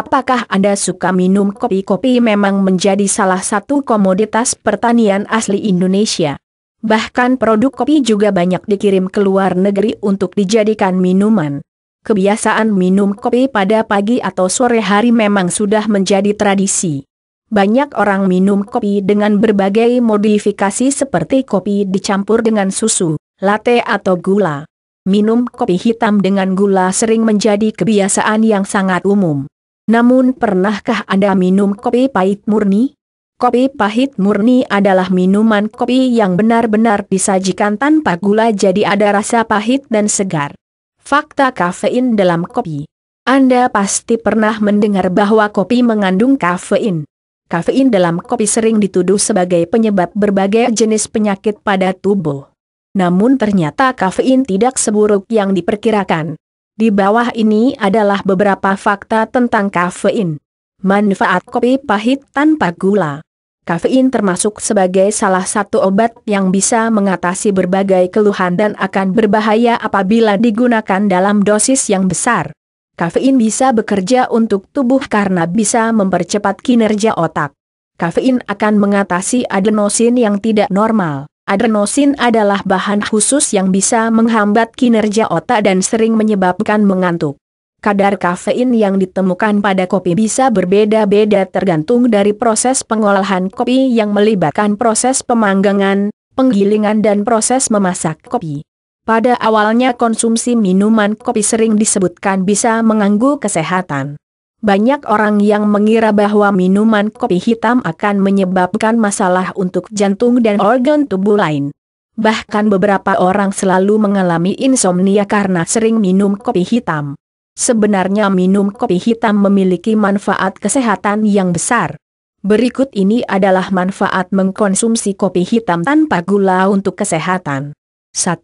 Apakah Anda suka minum kopi? Kopi memang menjadi salah satu komoditas pertanian asli Indonesia. Bahkan produk kopi juga banyak dikirim ke luar negeri untuk dijadikan minuman. Kebiasaan minum kopi pada pagi atau sore hari memang sudah menjadi tradisi. Banyak orang minum kopi dengan berbagai modifikasi seperti kopi dicampur dengan susu, latte atau gula. Minum kopi hitam dengan gula sering menjadi kebiasaan yang sangat umum. Namun pernahkah Anda minum kopi pahit murni? Kopi pahit murni adalah minuman kopi yang benar-benar disajikan tanpa gula jadi ada rasa pahit dan segar. Fakta kafein dalam kopi. Anda pasti pernah mendengar bahwa kopi mengandung kafein. Kafein dalam kopi sering dituduh sebagai penyebab berbagai jenis penyakit pada tubuh. Namun ternyata kafein tidak seburuk yang diperkirakan. Di bawah ini adalah beberapa fakta tentang kafein. Manfaat kopi pahit tanpa gula. Kafein termasuk sebagai salah satu obat yang bisa mengatasi berbagai keluhan dan akan berbahaya apabila digunakan dalam dosis yang besar. Kafein bisa bekerja untuk tubuh karena bisa mempercepat kinerja otak. Kafein akan mengatasi adenosin yang tidak normal. Adrenosin adalah bahan khusus yang bisa menghambat kinerja otak dan sering menyebabkan mengantuk. Kadar kafein yang ditemukan pada kopi bisa berbeda-beda tergantung dari proses pengolahan kopi yang melibatkan proses pemanggangan, penggilingan dan proses memasak kopi. Pada awalnya konsumsi minuman kopi sering disebutkan bisa mengganggu kesehatan. Banyak orang yang mengira bahwa minuman kopi hitam akan menyebabkan masalah untuk jantung dan organ tubuh lain. Bahkan beberapa orang selalu mengalami insomnia karena sering minum kopi hitam. Sebenarnya minum kopi hitam memiliki manfaat kesehatan yang besar. Berikut ini adalah manfaat mengkonsumsi kopi hitam tanpa gula untuk kesehatan. 1.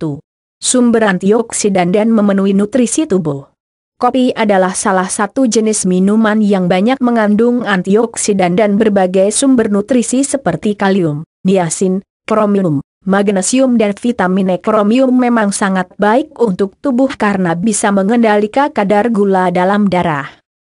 Sumber antioksidan dan memenuhi nutrisi tubuh. Kopi adalah salah satu jenis minuman yang banyak mengandung antioksidan dan berbagai sumber nutrisi seperti kalium, niacin, kromium, magnesium dan vitamin E. Kromium memang sangat baik untuk tubuh karena bisa mengendalikan kadar gula dalam darah.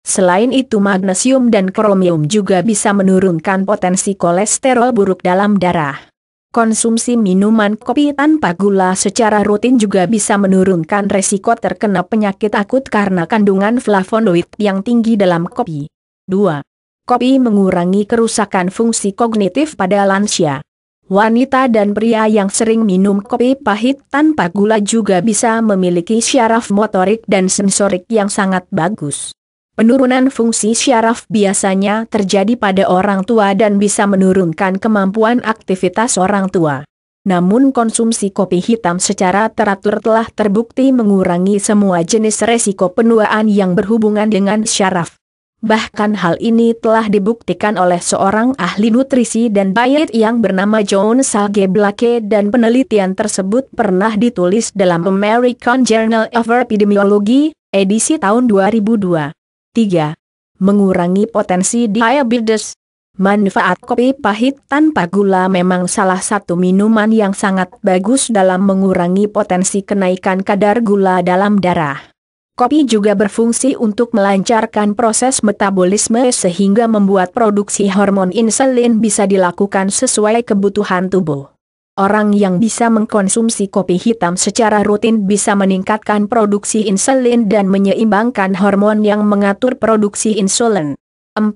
Selain itu magnesium dan kromium juga bisa menurunkan potensi kolesterol buruk dalam darah. Konsumsi minuman kopi tanpa gula secara rutin juga bisa menurunkan resiko terkena penyakit akut karena kandungan flavonoid yang tinggi dalam kopi. 2. Kopi mengurangi kerusakan fungsi kognitif pada lansia. Wanita dan pria yang sering minum kopi pahit tanpa gula juga bisa memiliki syaraf motorik dan sensorik yang sangat bagus. Penurunan fungsi syaraf biasanya terjadi pada orang tua dan bisa menurunkan kemampuan aktivitas orang tua. Namun konsumsi kopi hitam secara teratur telah terbukti mengurangi semua jenis resiko penuaan yang berhubungan dengan syaraf. Bahkan hal ini telah dibuktikan oleh seorang ahli nutrisi dan diet yang bernama John Sage Blake dan penelitian tersebut pernah ditulis dalam American Journal of Epidemiology, edisi tahun 2002. 3. Mengurangi potensi diabetes. Manfaat kopi pahit tanpa gula memang salah satu minuman yang sangat bagus dalam mengurangi potensi kenaikan kadar gula dalam darah. Kopi juga berfungsi untuk melancarkan proses metabolisme sehingga membuat produksi hormon insulin bisa dilakukan sesuai kebutuhan tubuh. Orang yang bisa mengkonsumsi kopi hitam secara rutin bisa meningkatkan produksi insulin dan menyeimbangkan hormon yang mengatur produksi insulin. 4.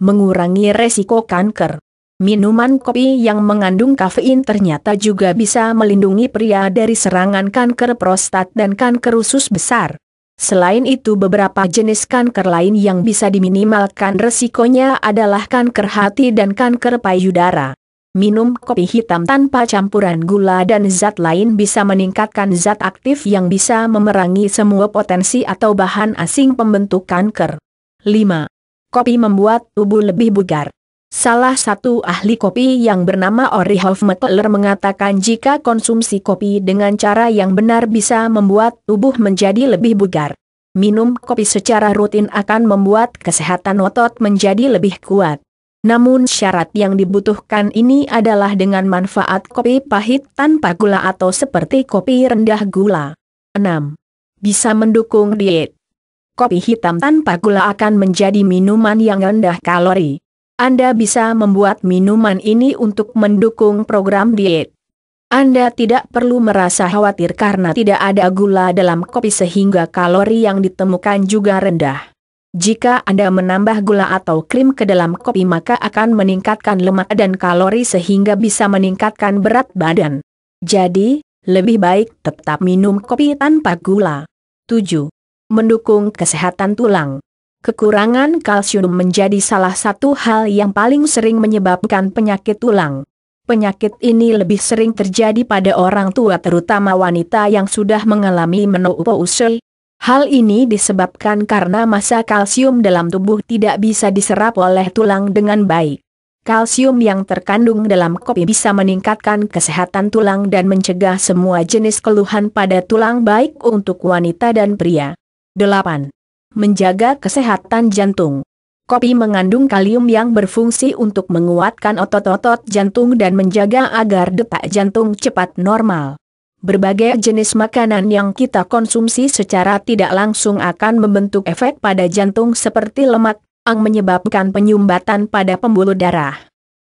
Mengurangi resiko kanker. Minuman kopi yang mengandung kafein ternyata juga bisa melindungi pria dari serangan kanker prostat dan kanker usus besar. Selain itu beberapa jenis kanker lain yang bisa diminimalkan resikonya adalah kanker hati dan kanker payudara minum kopi hitam tanpa campuran gula dan zat lain bisa meningkatkan zat aktif yang bisa memerangi semua potensi atau bahan asing pembentuk kanker. 5. Kopi membuat tubuh lebih bugar. Salah satu ahli kopi yang bernama Ori Hofmeckler mengatakan jika konsumsi kopi dengan cara yang benar bisa membuat tubuh menjadi lebih bugar. Minum kopi secara rutin akan membuat kesehatan otot menjadi lebih kuat. Namun syarat yang dibutuhkan ini adalah dengan manfaat kopi pahit tanpa gula atau seperti kopi rendah gula. 6. Bisa mendukung diet. Kopi hitam tanpa gula akan menjadi minuman yang rendah kalori. Anda bisa membuat minuman ini untuk mendukung program diet. Anda tidak perlu merasa khawatir karena tidak ada gula dalam kopi sehingga kalori yang ditemukan juga rendah. Jika Anda menambah gula atau krim ke dalam kopi maka akan meningkatkan lemak dan kalori sehingga bisa meningkatkan berat badan. Jadi, lebih baik tetap minum kopi tanpa gula. 7. Mendukung kesehatan tulang. Kekurangan kalsium menjadi salah satu hal yang paling sering menyebabkan penyakit tulang. Penyakit ini lebih sering terjadi pada orang tua terutama wanita yang sudah mengalami menopause Hal ini disebabkan karena masa kalsium dalam tubuh tidak bisa diserap oleh tulang dengan baik. Kalsium yang terkandung dalam kopi bisa meningkatkan kesehatan tulang dan mencegah semua jenis keluhan pada tulang baik untuk wanita dan pria. 8. Menjaga kesehatan jantung. Kopi mengandung kalium yang berfungsi untuk menguatkan otot-otot jantung dan menjaga agar detak jantung cepat normal. Berbagai jenis makanan yang kita konsumsi secara tidak langsung akan membentuk efek pada jantung seperti lemak, yang menyebabkan penyumbatan pada pembuluh darah.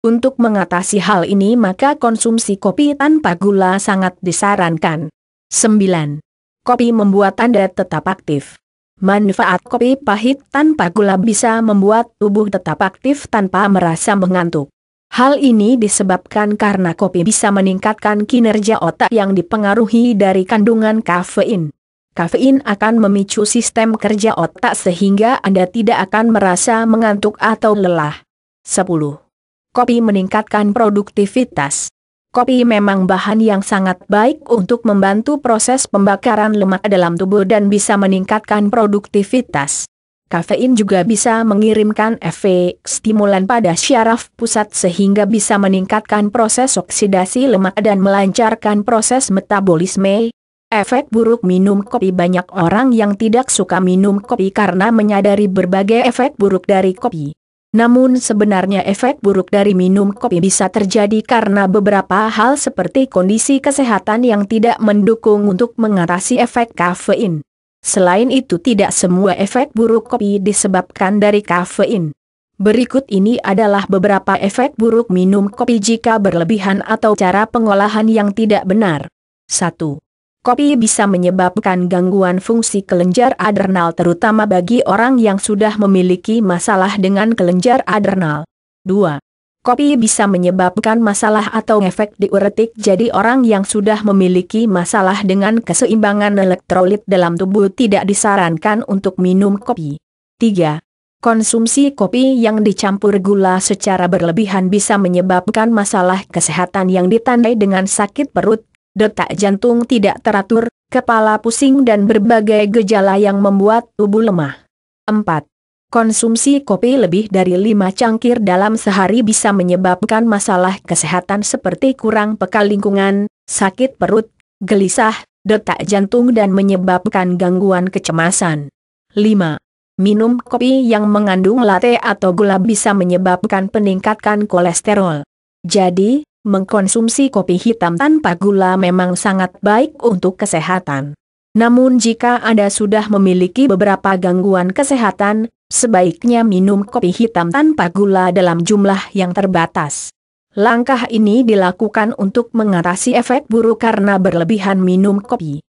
Untuk mengatasi hal ini maka konsumsi kopi tanpa gula sangat disarankan. 9. Kopi membuat Anda tetap aktif. Manfaat kopi pahit tanpa gula bisa membuat tubuh tetap aktif tanpa merasa mengantuk. Hal ini disebabkan karena kopi bisa meningkatkan kinerja otak yang dipengaruhi dari kandungan kafein. Kafein akan memicu sistem kerja otak sehingga Anda tidak akan merasa mengantuk atau lelah. 10. Kopi meningkatkan produktivitas. Kopi memang bahan yang sangat baik untuk membantu proses pembakaran lemak dalam tubuh dan bisa meningkatkan produktivitas. Kafein juga bisa mengirimkan efek stimulan pada syaraf pusat sehingga bisa meningkatkan proses oksidasi lemak dan melancarkan proses metabolisme. Efek buruk minum kopi Banyak orang yang tidak suka minum kopi karena menyadari berbagai efek buruk dari kopi. Namun sebenarnya efek buruk dari minum kopi bisa terjadi karena beberapa hal seperti kondisi kesehatan yang tidak mendukung untuk mengatasi efek kafein. Selain itu tidak semua efek buruk kopi disebabkan dari kafein. Berikut ini adalah beberapa efek buruk minum kopi jika berlebihan atau cara pengolahan yang tidak benar. 1. Kopi bisa menyebabkan gangguan fungsi kelenjar adrenal terutama bagi orang yang sudah memiliki masalah dengan kelenjar adrenal. 2 kopi bisa menyebabkan masalah atau efek diuretik jadi orang yang sudah memiliki masalah dengan keseimbangan elektrolit dalam tubuh tidak disarankan untuk minum kopi. 3. Konsumsi kopi yang dicampur gula secara berlebihan bisa menyebabkan masalah kesehatan yang ditandai dengan sakit perut, detak jantung tidak teratur, kepala pusing dan berbagai gejala yang membuat tubuh lemah. 4. Konsumsi kopi lebih dari lima cangkir dalam sehari bisa menyebabkan masalah kesehatan seperti kurang peka lingkungan, sakit perut, gelisah, detak jantung dan menyebabkan gangguan kecemasan. 5. Minum kopi yang mengandung latte atau gula bisa menyebabkan peningkatan kolesterol. Jadi, mengkonsumsi kopi hitam tanpa gula memang sangat baik untuk kesehatan. Namun jika Anda sudah memiliki beberapa gangguan kesehatan, sebaiknya minum kopi hitam tanpa gula dalam jumlah yang terbatas. Langkah ini dilakukan untuk mengatasi efek buruk karena berlebihan minum kopi.